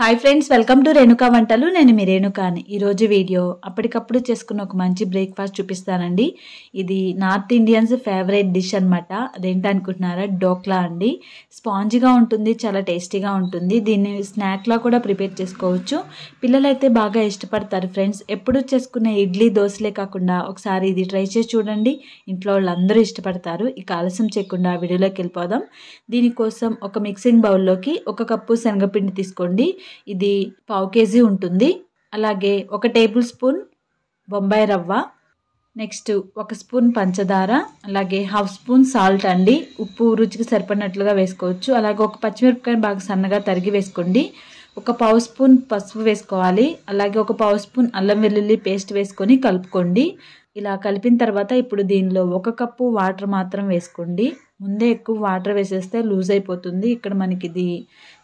hi friends welcome to Renuka వంటలు నేను మీ రేణుకాని ఈరోజు వీడియో అప్పటికప్పుడు చేసుకున్న ఒక మంచి బ్రేక్ఫాస్ట్ చూపిస్తానండి ఇది నార్త్ ఇండియన్స్ ఫేవరెట్ డిష్ అనమాట అదేంటనుకుంటున్నారా డోక్లా అండి స్పాంజీగా ఉంటుంది చాలా టేస్టీగా ఉంటుంది దీన్ని స్నాక్లా కూడా ప్రిపేర్ చేసుకోవచ్చు పిల్లలైతే బాగా ఇష్టపడతారు ఫ్రెండ్స్ ఎప్పుడు చేసుకునే ఇడ్లీ దోశలే కాకుండా ఒకసారి ఇది ట్రై చేసి చూడండి ఇంట్లో వాళ్ళందరూ ఇష్టపడతారు ఇక ఆలస్యం చేయకుండా వీడియోలోకి వెళ్ళిపోదాం దీనికోసం ఒక మిక్సింగ్ బౌల్లోకి ఒక కప్పు శనగపిండి తీసుకోండి ఇది పావు కేజీ ఉంటుంది అలాగే ఒక టేబుల్ స్పూన్ బొంబాయి రవ్వ నెక్స్ట్ ఒక స్పూన్ పంచదార అలాగే హాఫ్ స్పూన్ సాల్ట్ అండి ఉప్పు రుచికి సరిపడినట్లుగా వేసుకోవచ్చు అలాగే ఒక పచ్చిమిరపకాయ బాగా సన్నగా తరిగి వేసుకోండి ఒక పావు స్పూన్ పసుపు వేసుకోవాలి అలాగే ఒక పావు స్పూన్ అల్లం వెల్లుల్లి పేస్ట్ వేసుకొని కలుపుకోండి ఇలా కలిపిన తర్వాత ఇప్పుడు దీనిలో ఒక కప్పు వాటర్ మాత్రం వేసుకోండి ముందే ఎక్కువ వాటర్ వేసేస్తే లూజ్ అయిపోతుంది ఇక్కడ మనకి ఇది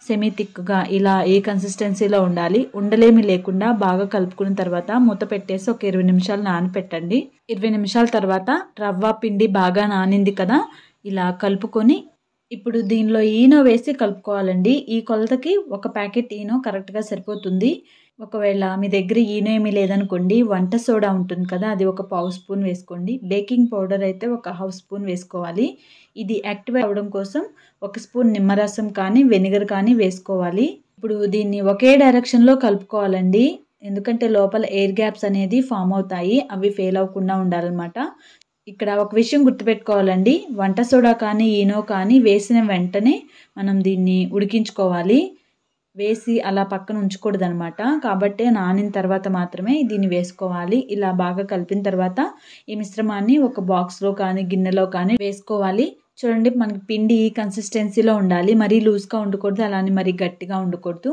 సెమీ థిక్గా ఇలా ఏ కన్సిస్టెన్సీలో ఉండాలి ఉండలేమి లేకుండా బాగా కలుపుకున్న తర్వాత మూత పెట్టేసి ఒక ఇరవై నిమిషాలు నానపెట్టండి ఇరవై నిమిషాల తర్వాత రవ్వ పిండి బాగా నానింది కదా ఇలా కలుపుకొని ఇప్పుడు దీనిలో ఈనో వేసి కలుపుకోవాలండి ఈ కొలతకి ఒక ప్యాకెట్ ఈనో కరెక్ట్గా సరిపోతుంది ఒకవేళ మీ దగ్గర ఈనో ఏమీ లేదనుకోండి వంట సోడా ఉంటుంది కదా అది ఒక పావు స్పూన్ వేసుకోండి బేకింగ్ పౌడర్ అయితే ఒక హాఫ్ స్పూన్ వేసుకోవాలి ఇది యాక్టివేట్ అవ్వడం కోసం ఒక స్పూన్ నిమ్మరసం కానీ వెనిగర్ కానీ వేసుకోవాలి ఇప్పుడు దీన్ని ఒకే డైరెక్షన్లో కలుపుకోవాలండి ఎందుకంటే లోపల ఎయిర్ గ్యాప్స్ అనేది ఫామ్ అవుతాయి అవి ఫెయిల్ అవ్వకుండా ఉండాలన్నమాట ఇక్కడ ఒక విషయం గుర్తుపెట్టుకోవాలండి వంట సోడా కానీ ఈనో కానీ వేసిన వెంటనే మనం దీన్ని ఉడికించుకోవాలి వేసి అలా పక్కన ఉంచకూడదు అనమాట కాబట్టి నానిన తర్వాత మాత్రమే దీన్ని వేసుకోవాలి ఇలా బాగా కలిపిన తర్వాత ఈ మిశ్రమాన్ని ఒక బాక్స్లో కానీ గిన్నెలో కానీ వేసుకోవాలి చూడండి మనకి పిండి ఈ కన్సిస్టెన్సీలో ఉండాలి మరీ లూజ్గా ఉండకూడదు అలానే మరీ గట్టిగా ఉండకూడదు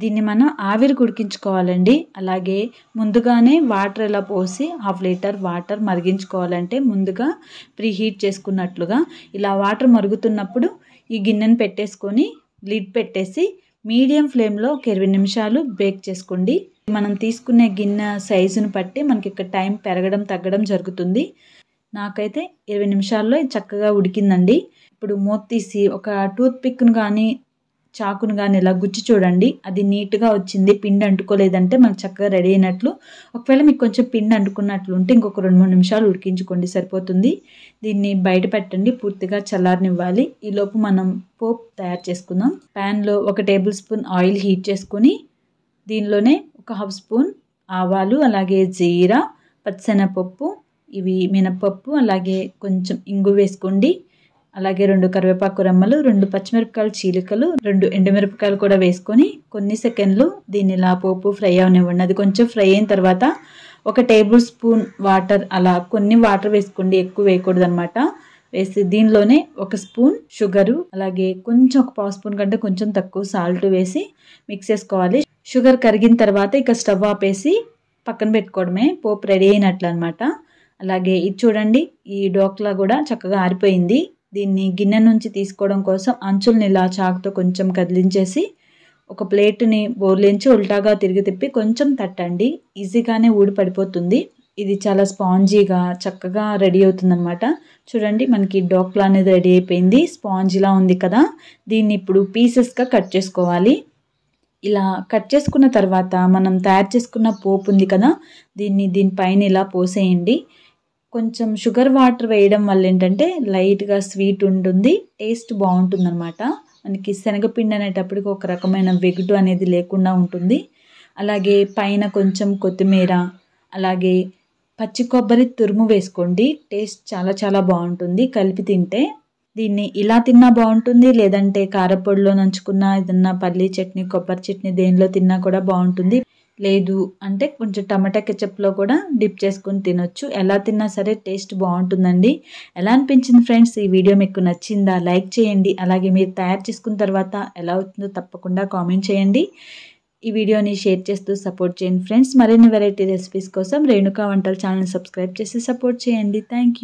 దీన్ని మనం ఆవిరి కుడికించుకోవాలండి అలాగే ముందుగానే వాటర్ ఇలా పోసి హాఫ్ లీటర్ వాటర్ మరిగించుకోవాలంటే ముందుగా ప్రీహీట్ చేసుకున్నట్లుగా ఇలా వాటర్ మరుగుతున్నప్పుడు ఈ గిన్నెను పెట్టేసుకొని లిడ్ పెట్టేసి మీడియం ఫ్లేమ్లో ఒక ఇరవై నిమిషాలు బేక్ చేసుకోండి మనం తీసుకునే గిన్నె సైజును బట్టి మనకి ఇక్కడ టైం పెరగడం తగ్గడం జరుగుతుంది నాకైతే ఇరవై నిమిషాల్లో చక్కగా ఉడికిందండి ఇప్పుడు మూత తీసి ఒక టూత్ పిక్ను కానీ చాకును కానీ ఇలా గుచ్చి చూడండి అది నీట్గా వచ్చింది పిండి అంటుకోలేదంటే మనకు చక్కగా రెడీ అయినట్లు ఒకవేళ మీకు కొంచెం పిండి అంటుకున్నట్లు ఉంటే ఇంకొక రెండు మూడు నిమిషాలు ఉడికించుకోండి సరిపోతుంది దీన్ని బయట పెట్టండి పూర్తిగా చల్లారనివ్వాలి ఈలోపు మనం పోప్ తయారు చేసుకుందాం ప్యాన్లో ఒక టేబుల్ స్పూన్ ఆయిల్ హీట్ చేసుకుని దీనిలోనే ఒక హాఫ్ స్పూన్ ఆవాలు అలాగే జీరా పచ్చనపప్పు ఇవి మినపప్పు అలాగే కొంచెం ఇంగు వేసుకోండి అలాగే రెండు కరివేపాకు రెమ్మలు రెండు పచ్చిమిరపకాయలు చీలికలు రెండు ఎండుమిరపకాయలు కూడా వేసుకొని కొన్ని సెకండ్లు దీన్ని ఇలా పోపు ఫ్రై అవనివ్వండి అది కొంచెం ఫ్రై అయిన తర్వాత ఒక టేబుల్ స్పూన్ వాటర్ అలా కొన్ని వాటర్ వేసుకోండి ఎక్కువ వేయకూడదు అనమాట వేసి దీనిలోనే ఒక స్పూన్ షుగరు అలాగే కొంచెం ఒక పావు స్పూన్ కంటే కొంచెం తక్కువ సాల్ట్ వేసి మిక్స్ చేసుకోవాలి షుగర్ కరిగిన తర్వాత ఇక స్టవ్ ఆపేసి పక్కన పెట్టుకోవడమే పోపు రెడీ అయినట్లు అనమాట అలాగే ఇది చూడండి ఈ డోక్లా కూడా చక్కగా ఆరిపోయింది దీన్ని గిన్నె నుంచి తీసుకోవడం కోసం అంచుల్ని ఇలా చాకుతో కొంచెం కదిలించేసి ఒక ప్లేట్ని బోర్లించి ఉల్టాగా తిరిగి తిప్పి కొంచెం తట్టండి ఈజీగానే ఊడి పడిపోతుంది ఇది చాలా స్పాంజీగా చక్కగా రెడీ అవుతుందన్నమాట చూడండి మనకి డోక్లా అనేది రెడీ అయిపోయింది స్పాంజీలా ఉంది కదా దీన్ని ఇప్పుడు పీసెస్గా కట్ చేసుకోవాలి ఇలా కట్ చేసుకున్న తర్వాత మనం తయారు చేసుకున్న పోపు ఉంది కదా దీన్ని దీనిపైన ఇలా పోసేయండి కొంచెం షుగర్ వాటర్ వేయడం వల్ల ఏంటంటే లైట్గా స్వీట్ ఉంటుంది టేస్ట్ బాగుంటుంది అనమాట మనకి శనగపిండి అనేటప్పటికి ఒక రకమైన వెగుటు అనేది లేకుండా ఉంటుంది అలాగే పైన కొంచెం కొత్తిమీర అలాగే పచ్చి కొబ్బరి తురుము వేసుకోండి టేస్ట్ చాలా చాలా బాగుంటుంది కలిపి తింటే దీన్ని ఇలా తిన్నా బాగుంటుంది లేదంటే కారపొడిలో నంచుకున్న ఏదన్నా పల్లీ చట్నీ కొబ్బరి చట్నీ దేనిలో తిన్నా కూడా బాగుంటుంది లేదు అంటే కొంచెం టమాటా కెచప్లో కూడా డిప్ చేసుకుని తినొచ్చు ఎలా తిన్నా సరే టేస్ట్ బాగుంటుందండి ఎలా అనిపించింది ఫ్రెండ్స్ ఈ వీడియో మీకు నచ్చిందా లైక్ చేయండి అలాగే మీరు తయారు చేసుకున్న తర్వాత ఎలా అవుతుందో తప్పకుండా కామెంట్ చేయండి ఈ వీడియోని షేర్ చేస్తూ సపోర్ట్ చేయండి ఫ్రెండ్స్ మరిన్ని వెరైటీ రెసిపీస్ కోసం రేణుకా వంటల ఛానల్ సబ్స్క్రైబ్ చేసి సపోర్ట్ చేయండి థ్యాంక్